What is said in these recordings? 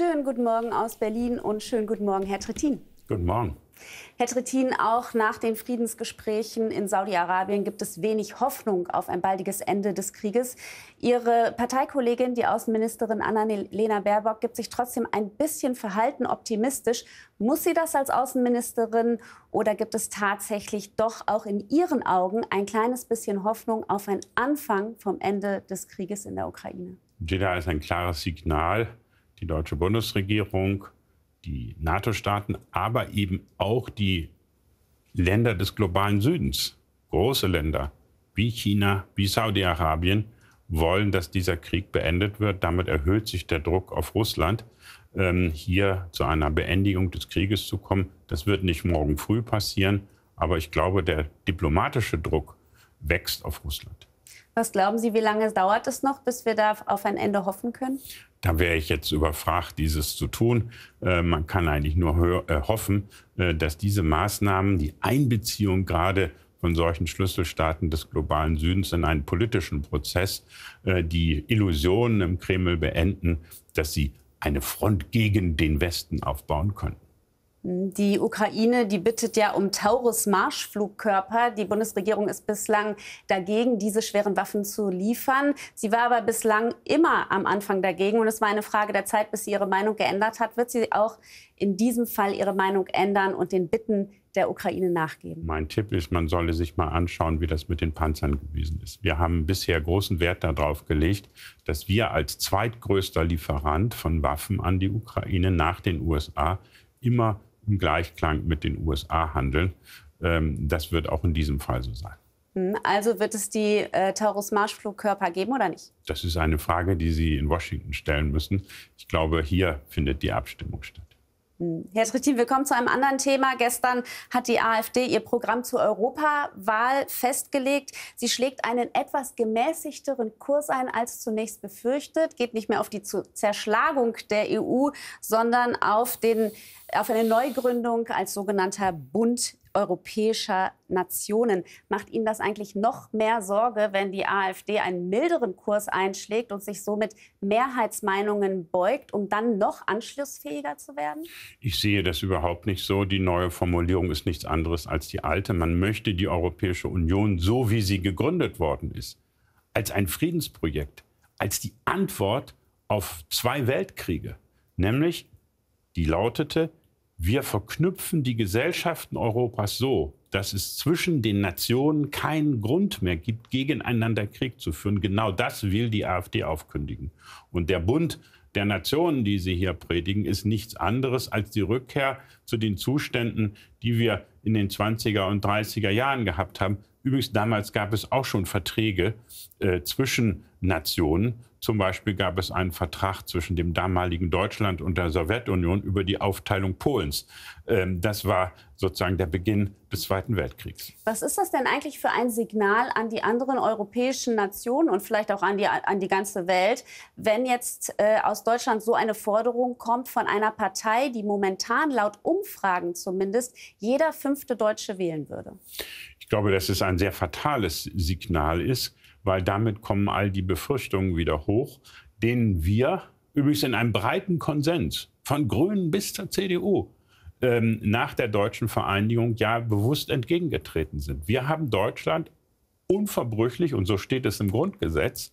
Schönen guten Morgen aus Berlin und schönen guten Morgen, Herr Trittin. Guten Morgen. Herr Trittin, auch nach den Friedensgesprächen in Saudi-Arabien gibt es wenig Hoffnung auf ein baldiges Ende des Krieges. Ihre Parteikollegin, die Außenministerin Annalena Baerbock, gibt sich trotzdem ein bisschen verhalten optimistisch. Muss sie das als Außenministerin oder gibt es tatsächlich doch auch in Ihren Augen ein kleines bisschen Hoffnung auf einen Anfang vom Ende des Krieges in der Ukraine? Jeddah ist ein klares Signal die deutsche Bundesregierung, die NATO-Staaten, aber eben auch die Länder des globalen Südens, große Länder wie China, wie Saudi-Arabien, wollen, dass dieser Krieg beendet wird. Damit erhöht sich der Druck auf Russland, ähm, hier zu einer Beendigung des Krieges zu kommen. Das wird nicht morgen früh passieren, aber ich glaube, der diplomatische Druck wächst auf Russland. Was glauben Sie, wie lange dauert es noch, bis wir da auf ein Ende hoffen können? Da wäre ich jetzt überfragt, dieses zu tun. Äh, man kann eigentlich nur äh, hoffen, äh, dass diese Maßnahmen, die Einbeziehung gerade von solchen Schlüsselstaaten des globalen Südens in einen politischen Prozess, äh, die Illusionen im Kreml beenden, dass sie eine Front gegen den Westen aufbauen könnten. Die Ukraine, die bittet ja um Taurus-Marschflugkörper. Die Bundesregierung ist bislang dagegen, diese schweren Waffen zu liefern. Sie war aber bislang immer am Anfang dagegen. Und es war eine Frage der Zeit, bis sie ihre Meinung geändert hat. Wird sie auch in diesem Fall ihre Meinung ändern und den Bitten der Ukraine nachgeben? Mein Tipp ist, man solle sich mal anschauen, wie das mit den Panzern gewesen ist. Wir haben bisher großen Wert darauf gelegt, dass wir als zweitgrößter Lieferant von Waffen an die Ukraine nach den USA immer im Gleichklang mit den USA handeln. Ähm, das wird auch in diesem Fall so sein. Hm, also wird es die äh, Taurus-Marschflugkörper geben oder nicht? Das ist eine Frage, die Sie in Washington stellen müssen. Ich glaube, hier findet die Abstimmung statt. Hm. Herr Trittin, willkommen zu einem anderen Thema. Gestern hat die AfD ihr Programm zur Europawahl festgelegt. Sie schlägt einen etwas gemäßigteren Kurs ein als zunächst befürchtet, geht nicht mehr auf die Zerschlagung der EU, sondern auf, den, auf eine Neugründung als sogenannter Bund europäischer Nationen. Macht Ihnen das eigentlich noch mehr Sorge, wenn die AfD einen milderen Kurs einschlägt und sich somit Mehrheitsmeinungen beugt, um dann noch anschlussfähiger zu werden? Ich sehe das überhaupt nicht so. Die neue Formulierung ist nichts anderes als die alte. Man möchte die Europäische Union, so wie sie gegründet worden ist, als ein Friedensprojekt, als die Antwort auf zwei Weltkriege, nämlich die lautete, wir verknüpfen die Gesellschaften Europas so, dass es zwischen den Nationen keinen Grund mehr gibt, gegeneinander Krieg zu führen. Genau das will die AfD aufkündigen. Und der Bund der Nationen, die sie hier predigen, ist nichts anderes als die Rückkehr zu den Zuständen, die wir in den 20er und 30er Jahren gehabt haben. Übrigens, damals gab es auch schon Verträge äh, zwischen Nationen. Zum Beispiel gab es einen Vertrag zwischen dem damaligen Deutschland und der Sowjetunion über die Aufteilung Polens. Ähm, das war sozusagen der Beginn des Zweiten Weltkriegs. Was ist das denn eigentlich für ein Signal an die anderen europäischen Nationen und vielleicht auch an die, an die ganze Welt, wenn jetzt äh, aus Deutschland so eine Forderung kommt von einer Partei, die momentan laut um Umfragen zumindest jeder fünfte Deutsche wählen würde. Ich glaube, dass es ein sehr fatales Signal ist, weil damit kommen all die Befürchtungen wieder hoch, denen wir übrigens in einem breiten Konsens von Grünen bis zur CDU ähm, nach der deutschen Vereinigung ja bewusst entgegengetreten sind. Wir haben Deutschland unverbrüchlich, und so steht es im Grundgesetz,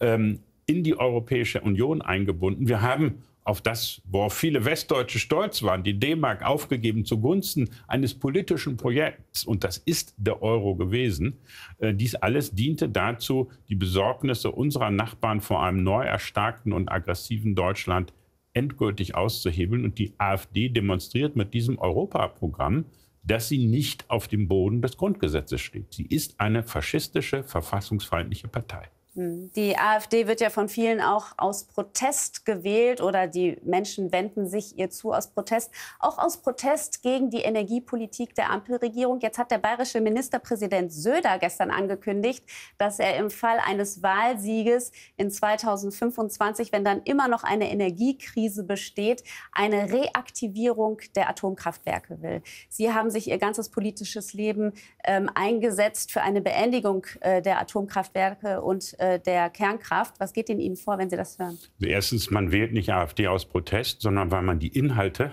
ähm, in die Europäische Union eingebunden. Wir haben auf das, worauf viele Westdeutsche stolz waren, die D-Mark aufgegeben zugunsten eines politischen Projekts, und das ist der Euro gewesen, äh, dies alles diente dazu, die Besorgnisse unserer Nachbarn vor einem neu erstarkten und aggressiven Deutschland endgültig auszuhebeln. Und die AfD demonstriert mit diesem Europaprogramm, dass sie nicht auf dem Boden des Grundgesetzes steht. Sie ist eine faschistische, verfassungsfeindliche Partei. Hm. Die AfD wird ja von vielen auch aus Protest gewählt oder die Menschen wenden sich ihr zu aus Protest, auch aus Protest gegen die Energiepolitik der Ampelregierung. Jetzt hat der bayerische Ministerpräsident Söder gestern angekündigt, dass er im Fall eines Wahlsieges in 2025, wenn dann immer noch eine Energiekrise besteht, eine Reaktivierung der Atomkraftwerke will. Sie haben sich ihr ganzes politisches Leben ähm, eingesetzt für eine Beendigung äh, der Atomkraftwerke und äh, der Kernkraft. Was geht in Ihnen vor, wenn Sie das hören? Also erstens, man wählt nicht AfD aus Protest, sondern weil man die Inhalte,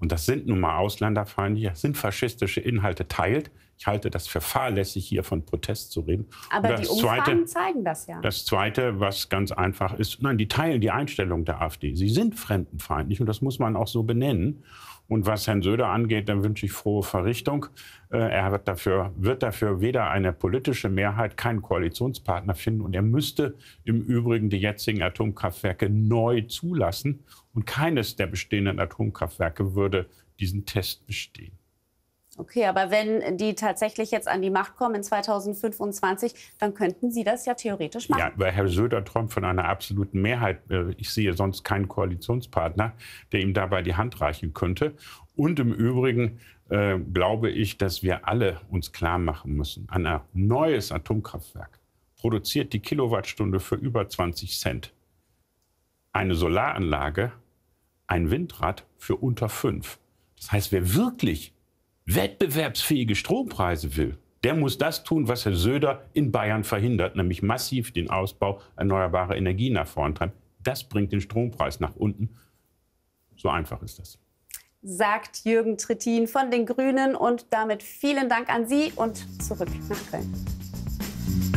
und das sind nun mal ausländerfeindliche, sind faschistische Inhalte, teilt. Ich halte das für fahrlässig, hier von Protest zu reden. Aber die Umfragen Zweite, zeigen das ja. Das Zweite, was ganz einfach ist, nein, die teilen die Einstellung der AfD. Sie sind fremdenfeindlich und das muss man auch so benennen. Und was Herrn Söder angeht, dann wünsche ich frohe Verrichtung. Äh, er wird dafür, wird dafür weder eine politische Mehrheit, keinen Koalitionspartner finden. Und er müsste im Übrigen die jetzigen Atomkraftwerke neu zulassen. Und keines der bestehenden Atomkraftwerke würde diesen Test bestehen. Okay, aber wenn die tatsächlich jetzt an die Macht kommen in 2025, dann könnten Sie das ja theoretisch machen. Ja, weil Herr Söder träumt von einer absoluten Mehrheit. Äh, ich sehe sonst keinen Koalitionspartner, der ihm dabei die Hand reichen könnte. Und im Übrigen äh, glaube ich, dass wir alle uns klar machen müssen, ein neues Atomkraftwerk produziert die Kilowattstunde für über 20 Cent. Eine Solaranlage, ein Windrad für unter 5. Das heißt, wer wirklich wettbewerbsfähige Strompreise will, der muss das tun, was Herr Söder in Bayern verhindert, nämlich massiv den Ausbau erneuerbarer Energien nach vorn treiben. Das bringt den Strompreis nach unten. So einfach ist das. Sagt Jürgen Trittin von den Grünen. Und damit vielen Dank an Sie und zurück nach Köln.